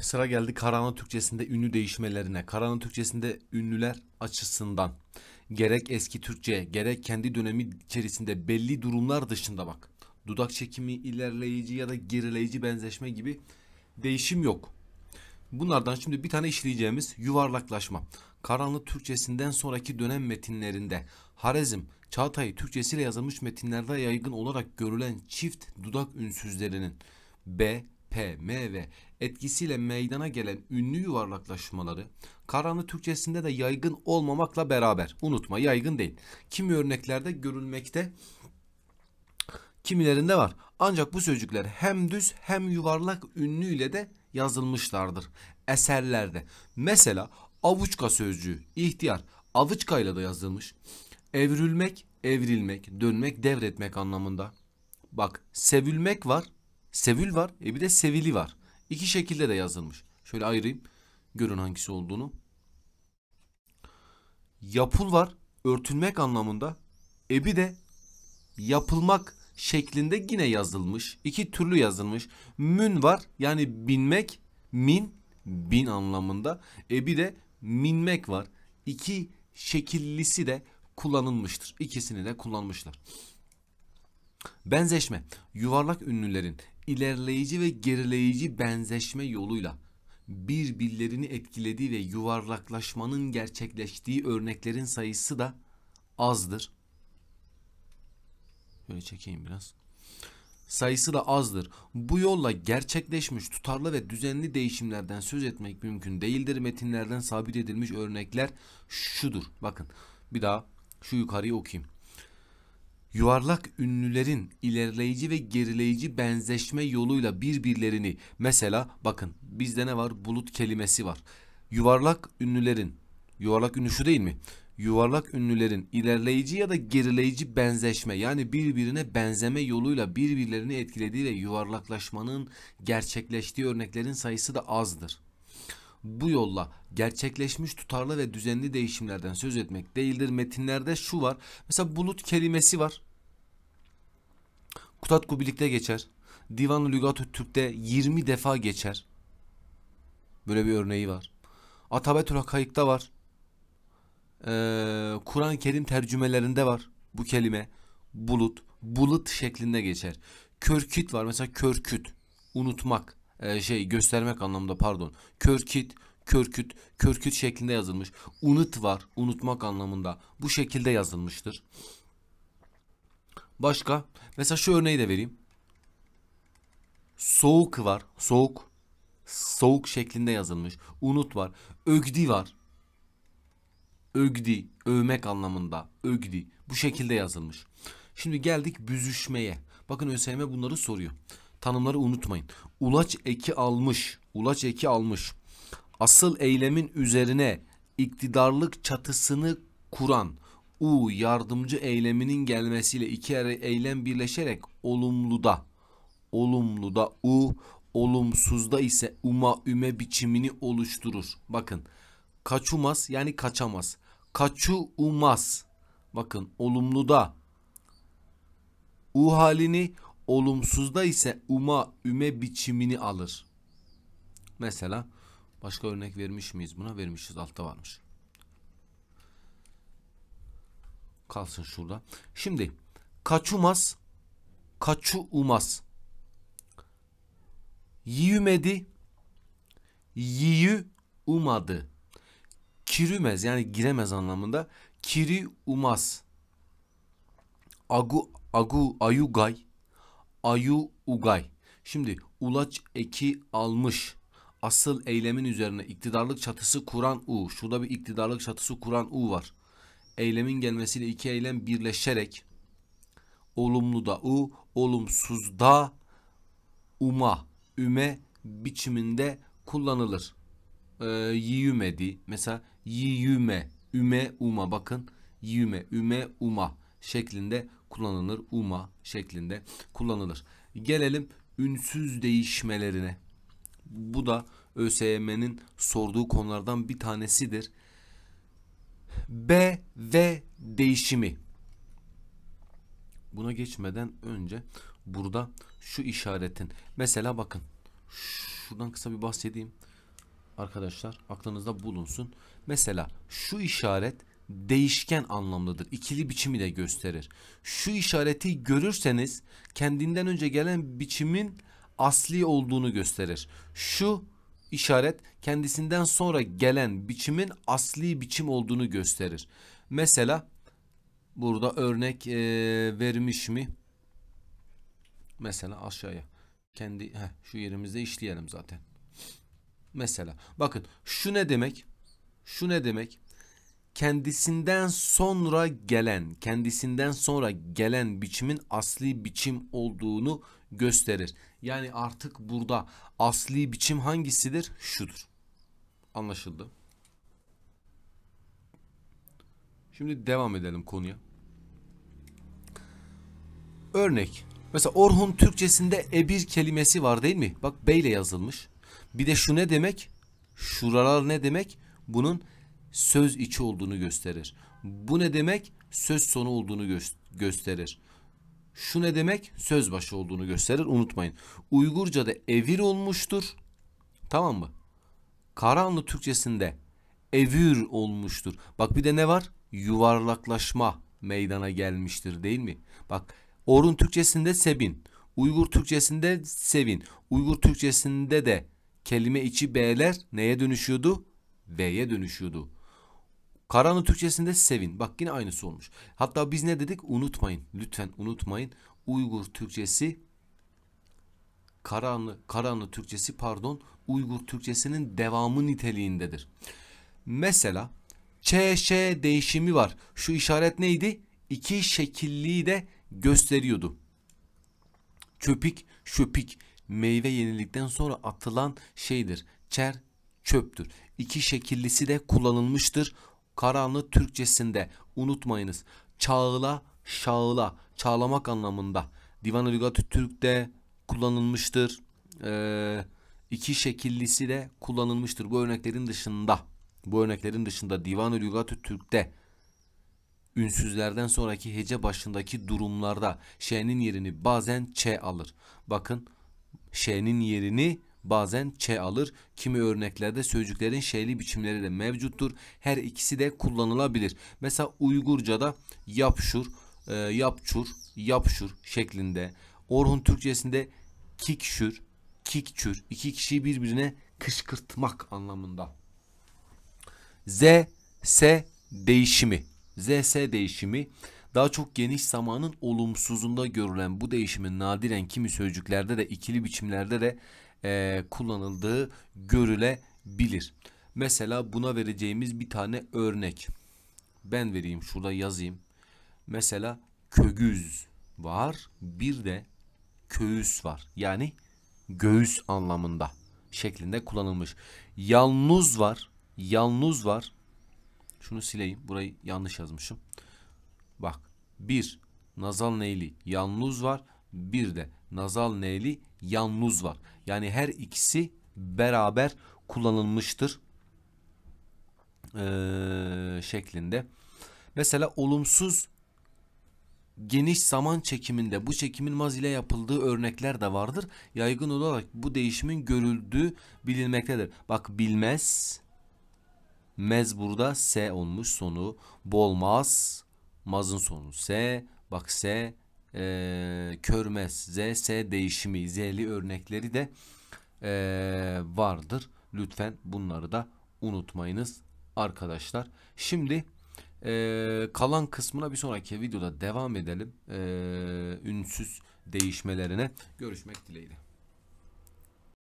Sıra geldi Karan'ın Türkçesinde ünlü değişmelerine. Karan'ın Türkçesinde ünlüler açısından gerek eski Türkçe gerek kendi dönemi içerisinde belli durumlar dışında bak. Dudak çekimi ilerleyici ya da gerileyici benzeşme gibi değişim yok. Bunlardan şimdi bir tane işleyeceğimiz yuvarlaklaşma. Karanlı Türkçesinden sonraki dönem metinlerinde Harezm, Çağatay Türkçesiyle yazılmış metinlerde yaygın olarak görülen çift dudak ünsüzlerinin B, P, M ve etkisiyle meydana gelen ünlü yuvarlaklaşmaları Karanlı Türkçesinde de yaygın olmamakla beraber unutma yaygın değil. Kimi örneklerde görülmekte kimilerinde var. Ancak bu sözcükler hem düz hem yuvarlak ünlüyle de yazılmışlardır eserlerde. Mesela avuçka sözcüğü ihtiyar avuçkayla da yazılmış. Evrilmek, evrilmek, dönmek, devretmek anlamında. Bak sevülmek var, sevül var, e bir de sevili var. İki şekilde de yazılmış. Şöyle ayırayım. Görün hangisi olduğunu. Yapul var. Örtülmek anlamında. Ebi de yapılmak şeklinde yine yazılmış. İki türlü yazılmış. Mün var. Yani binmek. Min. Bin anlamında. Ebi de minmek var. İki şekillisi de kullanılmıştır. İkisini de kullanmışlar. Benzeşme yuvarlak ünlülerin ilerleyici ve gerileyici benzeşme yoluyla birbirlerini etkilediği ve yuvarlaklaşmanın gerçekleştiği örneklerin sayısı da azdır. Böyle çekeyim biraz. Sayısı da azdır. Bu yolla gerçekleşmiş tutarlı ve düzenli değişimlerden söz etmek mümkün değildir. Metinlerden sabit edilmiş örnekler şudur. Bakın bir daha şu yukarıyı okuyayım yuvarlak ünlülerin ilerleyici ve gerileyici benzeşme yoluyla birbirlerini mesela bakın bizde ne var bulut kelimesi var. Yuvarlak ünlülerin yuvarlak ünlü şu değil mi? Yuvarlak ünlülerin ilerleyici ya da gerileyici benzeşme yani birbirine benzeme yoluyla birbirlerini etkilediği ve yuvarlaklaşmanın gerçekleştiği örneklerin sayısı da azdır. Bu yolla gerçekleşmiş tutarlı ve düzenli değişimlerden söz etmek değildir. Metinlerde şu var. Mesela bulut kelimesi var. Kutatku birlikte geçer. Divan-ı Lügat-ı Türk'te 20 defa geçer. Böyle bir örneği var. Atabetül Hakayık'ta var. Ee, Kur'an-ı Kerim tercümelerinde var bu kelime. Bulut, bulut şeklinde geçer. Körküt var mesela körküt, unutmak, e, şey göstermek anlamında pardon. Körküt, körküt, körküt şeklinde yazılmış. Unut var, unutmak anlamında. Bu şekilde yazılmıştır. Başka Mesela şu örneği de vereyim. Soğuk var. Soğuk. Soğuk şeklinde yazılmış. Unut var. Ögdi var. Ögdi. Övmek anlamında. Ögdi. Bu şekilde yazılmış. Şimdi geldik büzüşmeye. Bakın ÖSYM bunları soruyor. Tanımları unutmayın. Ulaç eki almış. Ulaç eki almış. Asıl eylemin üzerine iktidarlık çatısını kuran U yardımcı eyleminin gelmesiyle iki eylem birleşerek olumluda olumluda U olumsuzda ise uma üme biçimini oluşturur. Bakın kaçumaz yani kaçamaz. Kaçu umaz. Bakın olumluda U halini olumsuzda ise uma üme biçimini alır. Mesela başka örnek vermiş miyiz buna? Vermişiz altta varmış. kalsın şurada. Şimdi kaçumaz kaçu umaz. Yiyümedi yiyü umadı. Kirümez yani giremez anlamında. Kiri umaz. Agu agu ayu gay ayu ugay. Şimdi ulaç eki almış. Asıl eylemin üzerine iktidarlık çatısı kuran u. Şurada bir iktidarlık çatısı kuran u var eylemin gelmesiyle iki eylem birleşerek olumlu da u, olumsuz da uma, üme biçiminde kullanılır. Ee, yiyüme di. Mesela yiyüme, üme, uma. Bakın yiyüme, üme, uma şeklinde kullanılır. Uma şeklinde kullanılır. Gelelim ünsüz değişmelerine. Bu da ÖSYM'nin sorduğu konulardan bir tanesidir. B ve değişimi. Buna geçmeden önce burada şu işaretin. Mesela bakın şuradan kısa bir bahsedeyim. Arkadaşlar aklınızda bulunsun. Mesela şu işaret değişken anlamlıdır. İkili biçimi de gösterir. Şu işareti görürseniz kendinden önce gelen biçimin asli olduğunu gösterir. Şu işaret kendisinden sonra gelen biçimin asli biçim olduğunu gösterir. Mesela burada örnek e, vermiş mi? Mesela aşağıya kendi heh, şu yerimizde işleyelim zaten. Mesela bakın şu ne demek? Şu ne demek? Kendisinden sonra gelen, kendisinden sonra gelen biçimin asli biçim olduğunu gösterir. Yani artık burada asli biçim hangisidir? Şudur. Anlaşıldı. Şimdi devam edelim konuya. Örnek. Mesela Orhun Türkçesinde ebir kelimesi var değil mi? Bak B ile yazılmış. Bir de şu ne demek? Şuralar ne demek? Bunun söz içi olduğunu gösterir. Bu ne demek? Söz sonu olduğunu gö gösterir. Şu ne demek? Söz başı olduğunu gösterir. Unutmayın. Uygurca'da evir olmuştur. Tamam mı? Karanlı Türkçesinde evir olmuştur. Bak bir de ne var? Yuvarlaklaşma meydana gelmiştir değil mi? Bak Orun Türkçesinde sebin. Uygur Türkçesinde sevin. Uygur Türkçesinde de kelime içi B'ler neye dönüşüyordu? V'ye dönüşüyordu. Karan'ın Türkçesinde sevin. Bak yine aynısı olmuş. Hatta biz ne dedik? Unutmayın. Lütfen unutmayın. Uygur Türkçesi Karanlı, Karanlı Türkçesi pardon Uygur Türkçesinin devamı niteliğindedir. Mesela ç, değişimi var. Şu işaret neydi? İki şekilliği de gösteriyordu. Çöpik, şöpik meyve yenilikten sonra atılan şeydir. Çer, çöptür. İki şekillisi de kullanılmıştır. Karanlı Türkçesinde unutmayınız. Çağla, şağla, çağlamak anlamında. Divan Lügatü Türk'te kullanılmıştır. Ee, iki şekillisi de kullanılmıştır bu örneklerin dışında. Bu örneklerin dışında Divan-ı Lügatü Türk'te ünsüzlerden sonraki hece başındaki durumlarda şe'nin yerini bazen ç alır. Bakın şe'nin yerini bazen çe alır. Kimi örneklerde sözcüklerin şeyli biçimleri de mevcuttur. Her ikisi de kullanılabilir. Mesela Uygurca'da yapşur, e, yapçur, yapşur şeklinde. Orhun Türkçesinde kikşür, kikçür. İki kişiyi birbirine kışkırtmak anlamında. Z, S değişimi. Z, S değişimi daha çok geniş zamanın olumsuzunda görülen bu değişimin nadiren kimi sözcüklerde de ikili biçimlerde de e, kullanıldığı görülebilir. Mesela buna vereceğimiz bir tane örnek. Ben vereyim şurada yazayım. Mesela kögüz var bir de köğüs var. Yani göğüs anlamında şeklinde kullanılmış. Yalnız var. Yalnız var. Şunu sileyim. Burayı yanlış yazmışım. Bak. Bir nazal neyli yalnız var. Bir de nazal neyli yalnız var. Yani her ikisi beraber kullanılmıştır ee, şeklinde. Mesela olumsuz geniş zaman çekiminde bu çekimin maz ile yapıldığı örnekler de vardır. Yaygın olarak bu değişimin görüldüğü bilinmektedir. Bak bilmez mez burada s olmuş sonu. Bolmaz mazın sonu s. Bak s e, ee, körmez, ZS değişimi, Z'li örnekleri de e, vardır. Lütfen bunları da unutmayınız arkadaşlar. Şimdi e, kalan kısmına bir sonraki videoda devam edelim. E, ünsüz değişmelerine görüşmek dileğiyle.